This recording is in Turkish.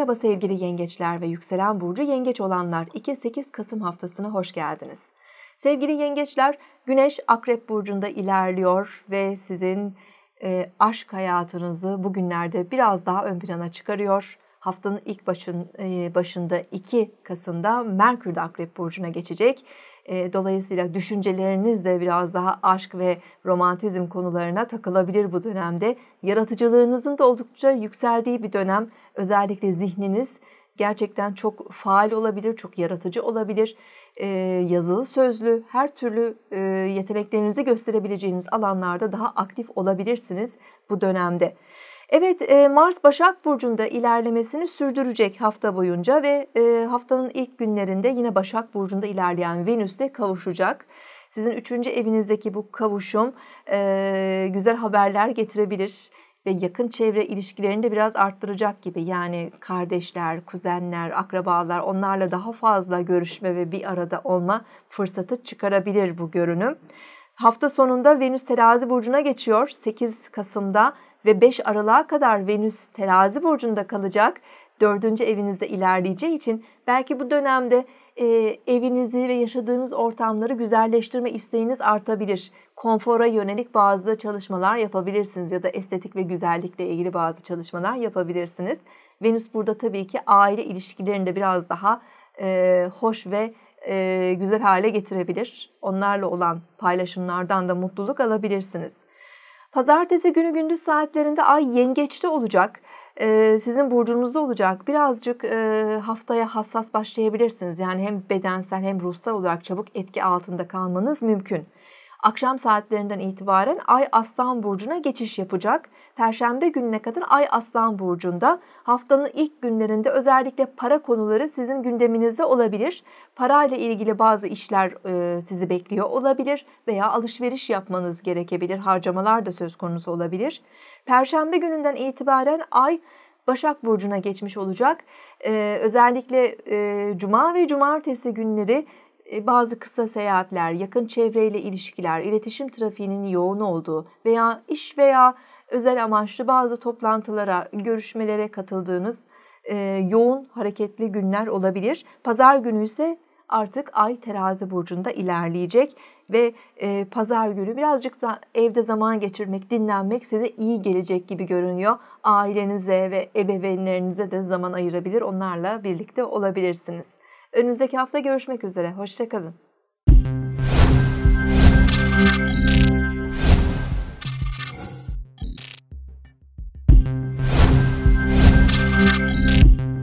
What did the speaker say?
Merhaba sevgili yengeçler ve yükselen burcu yengeç olanlar 2-8 Kasım haftasına hoş geldiniz. Sevgili yengeçler, Güneş Akrep burcunda ilerliyor ve sizin e, aşk hayatınızı bugünlerde biraz daha ön plana çıkarıyor haftanın ilk başın, e, başında 2 Kasım'da Merkür de Akrep Burcu'na geçecek. E, dolayısıyla düşünceleriniz de biraz daha aşk ve romantizm konularına takılabilir bu dönemde. Yaratıcılığınızın da oldukça yükseldiği bir dönem. Özellikle zihniniz gerçekten çok faal olabilir, çok yaratıcı olabilir. E, yazılı, sözlü, her türlü yeteneklerinizi gösterebileceğiniz alanlarda daha aktif olabilirsiniz bu dönemde. Evet e, Mars Başak Burcu'nda ilerlemesini sürdürecek hafta boyunca ve e, haftanın ilk günlerinde yine Başak Burcu'nda ilerleyen Venüs'le kavuşacak. Sizin üçüncü evinizdeki bu kavuşum e, güzel haberler getirebilir ve yakın çevre ilişkilerini de biraz arttıracak gibi. Yani kardeşler, kuzenler, akrabalar onlarla daha fazla görüşme ve bir arada olma fırsatı çıkarabilir bu görünüm. Hafta sonunda Venüs terazi burcuna geçiyor. 8 Kasım'da ve 5 Aralık'a kadar Venüs terazi burcunda kalacak. dördüncü evinizde ilerleyeceği için belki bu dönemde e, evinizi ve yaşadığınız ortamları güzelleştirme isteğiniz artabilir. Konfora yönelik bazı çalışmalar yapabilirsiniz ya da estetik ve güzellikle ilgili bazı çalışmalar yapabilirsiniz. Venüs burada tabii ki aile ilişkilerini biraz daha e, hoş ve e, güzel hale getirebilir. Onlarla olan paylaşımlardan da mutluluk alabilirsiniz. Pazartesi günü gündüz saatlerinde ay yengeçte olacak. sizin burcunuzda olacak. Birazcık haftaya hassas başlayabilirsiniz. Yani hem bedensel hem ruhsal olarak çabuk etki altında kalmanız mümkün. Akşam saatlerinden itibaren Ay Aslan Burcu'na geçiş yapacak. Perşembe gününe kadar Ay Aslan Burcu'nda haftanın ilk günlerinde özellikle para konuları sizin gündeminizde olabilir. Parayla ilgili bazı işler e, sizi bekliyor olabilir veya alışveriş yapmanız gerekebilir. Harcamalar da söz konusu olabilir. Perşembe gününden itibaren Ay Başak Burcu'na geçmiş olacak. Ee, özellikle e, Cuma ve Cumartesi günleri ee, bazı kısa seyahatler, yakın çevreyle ilişkiler, iletişim trafiğinin yoğun olduğu veya iş veya özel amaçlı bazı toplantılara, görüşmelere katıldığınız e, yoğun hareketli günler olabilir. Pazar günü ise artık Ay Terazi burcunda ilerleyecek ve e, pazar günü birazcık da evde zaman geçirmek, dinlenmek size iyi gelecek gibi görünüyor. Ailenize ve ebeveynlerinize de zaman ayırabilir, onlarla birlikte olabilirsiniz. Önümüzdeki hafta görüşmek üzere. Hoşçakalın.